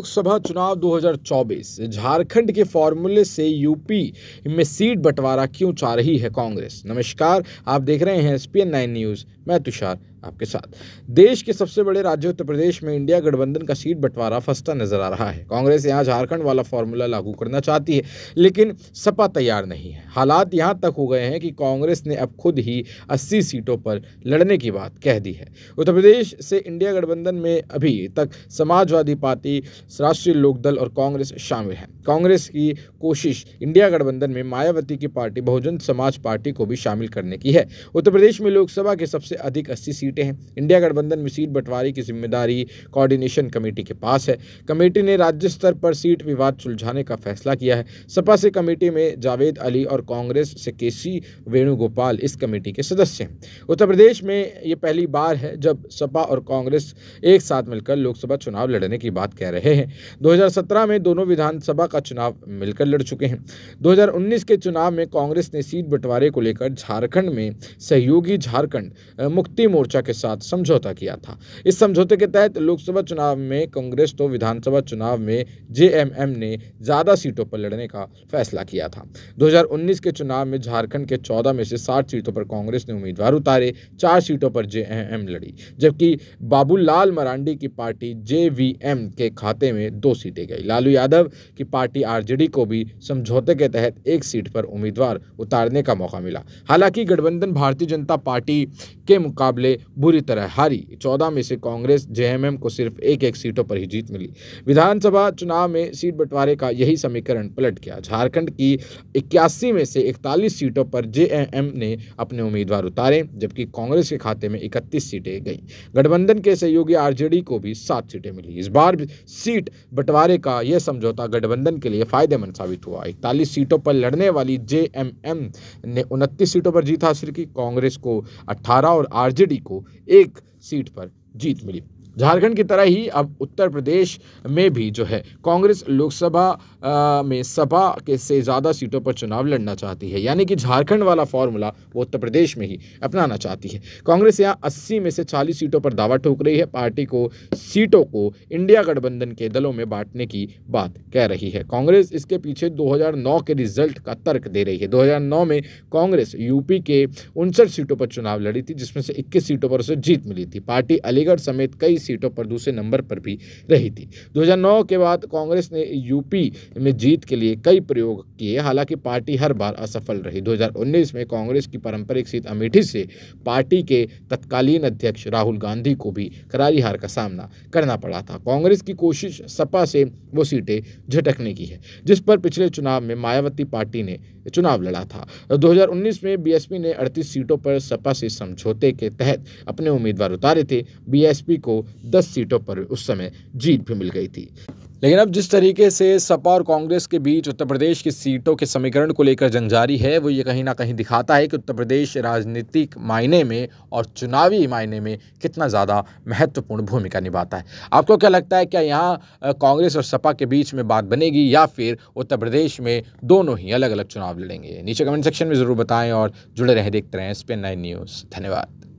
लोकसभा चुनाव 2024 झारखंड के फॉर्मूले से यूपी में सीट बंटवारा क्यों चाह रही है कांग्रेस नमस्कार आप देख रहे हैं एस पी न्यूज़ मैं तुषार आपके साथ देश के सबसे बड़े राज्य उत्तर प्रदेश में इंडिया गठबंधन का सीट बंटवारा फंसता नजर आ रहा है कांग्रेस यहाँ झारखंड वाला फॉर्मूला लागू करना चाहती है लेकिन सपा तैयार नहीं है हालात यहाँ तक हो गए हैं कि कांग्रेस ने अब खुद ही अस्सी सीटों पर लड़ने की बात कह दी है उत्तर प्रदेश से इंडिया गठबंधन में अभी तक समाजवादी पार्टी राष्ट्रीय लोकदल और कांग्रेस शामिल है कांग्रेस की कोशिश इंडिया गठबंधन में मायावती की पार्टी बहुजन समाज पार्टी को भी शामिल करने की है उत्तर प्रदेश में लोकसभा के सबसे अधिक अस्सी सीट सीटें हैं इंडिया गठबंधन में सीट बंटवारे की जिम्मेदारी कोऑर्डिनेशन कमेटी के पास है कमेटी ने राज्य स्तर पर सीट विवाद सुलझाने का फैसला किया है सपा से कमेटी में जावेद अली और कांग्रेस से के सी वेणुगोपाल इस कमेटी के सदस्य हैं उत्तर प्रदेश में ये पहली बार है जब सपा और कांग्रेस एक साथ मिलकर लोकसभा चुनाव लड़ने की बात कह रहे हैं 2017 में दोनों विधानसभा का चुनाव मिलकर लड़ चुके हैं 2019 के चुनाव में कांग्रेस ने सीट बंटवारे को लेकर झारखंड में सहयोगी झारखंड मुक्ति मोर्चा सुरक्षा के साथ समझौता किया था इस समझौते के तहत लोकसभा चुनाव में कांग्रेस तो विधानसभा चुनाव में जेएमएम ने ज़्यादा सीटों पर लड़ने का फैसला किया था 2019 के चुनाव में झारखंड के 14 में से 60 सीटों पर कांग्रेस ने उम्मीदवार उतारे चार सीटों पर जे लड़ी जबकि बाबूलाल मरांडी की पार्टी जे के खाते में दो सीटें गई लालू यादव की पार्टी आरजेडी को भी समझौते के तहत एक सीट पर उम्मीदवार उतारने का मौका मिला हालांकि गठबंधन भारतीय जनता पार्टी के मुकाबले बुरी तरह हारी चौदह में से कांग्रेस जेएमएम को सिर्फ एक एक सीटों पर ही जीत मिली विधानसभा चुनाव में सीट बंटवारे का यही समीकरण पलट गया झारखंड की इक्यासी में से इकतालीस सीटों पर जेएमएम ने अपने उम्मीदवार उतारे जबकि कांग्रेस के खाते में इकतीस सीटें गईं गठबंधन के सहयोगी आरजेडी को भी सात सीटें मिली इस बार सीट बंटवारे का यह समझौता गठबंधन के लिए फायदेमंद साबित हुआ इकतालीस सीटों पर लड़ने वाली जे ने उनतीस सीटों पर जीत हासिल की कांग्रेस को अट्ठारह और आरजेडी को एक सीट पर जीत मिली झारखंड की तरह ही अब उत्तर प्रदेश में भी जो है कांग्रेस लोकसभा में सपा के से ज़्यादा सीटों पर चुनाव लड़ना चाहती है यानी कि झारखंड वाला फॉर्मूला वो उत्तर प्रदेश में ही अपनाना चाहती है कांग्रेस यहाँ अस्सी में से चालीस सीटों पर दावा ठोक रही है पार्टी को सीटों को इंडिया गठबंधन के दलों में बांटने की बात कह रही है कांग्रेस इसके पीछे दो के रिजल्ट का तर्क दे रही है दो में कांग्रेस यूपी के उनसठ सीटों पर चुनाव लड़ी थी जिसमें से इक्कीस सीटों पर उसे जीत मिली थी पार्टी अलीगढ़ समेत कई सीटों पर दूसरे नंबर पर भी रही थी 2009 के बाद कांग्रेस ने यूपी में जीत के लिए कई प्रयोग किए हालांकि पार्टी हर बार असफल रही 2019 में कांग्रेस की पारंपरिक सीट अमेठी से पार्टी के तत्कालीन अध्यक्ष राहुल गांधी को भी करारी हार का सामना करना पड़ा था कांग्रेस की कोशिश सपा से वो सीटें झटकने की है जिस पर पिछले चुनाव में मायावती पार्टी ने चुनाव लड़ा था 2019 में बीएसपी ने 38 सीटों पर सपा से समझौते के तहत अपने उम्मीदवार उतारे थे बीएसपी को दस सीटों पर उस समय जीत भी मिल गई थी लेकिन अब जिस तरीके से सपा और कांग्रेस के बीच उत्तर प्रदेश की सीटों के समीकरण को लेकर जंग जारी है वो ये कहीं ना कहीं दिखाता है कि उत्तर प्रदेश राजनीतिक मायने में और चुनावी मायने में कितना ज़्यादा महत्वपूर्ण भूमिका निभाता है आपको क्या लगता है क्या यहाँ कांग्रेस और सपा के बीच में बात बनेगी या फिर उत्तर प्रदेश में दोनों ही अलग अलग चुनाव लड़ेंगे नीचे कमेंट सेक्शन में ज़रूर बताएँ और जुड़े रहें देखते रहें स्पेन नाइन न्यूज़ धन्यवाद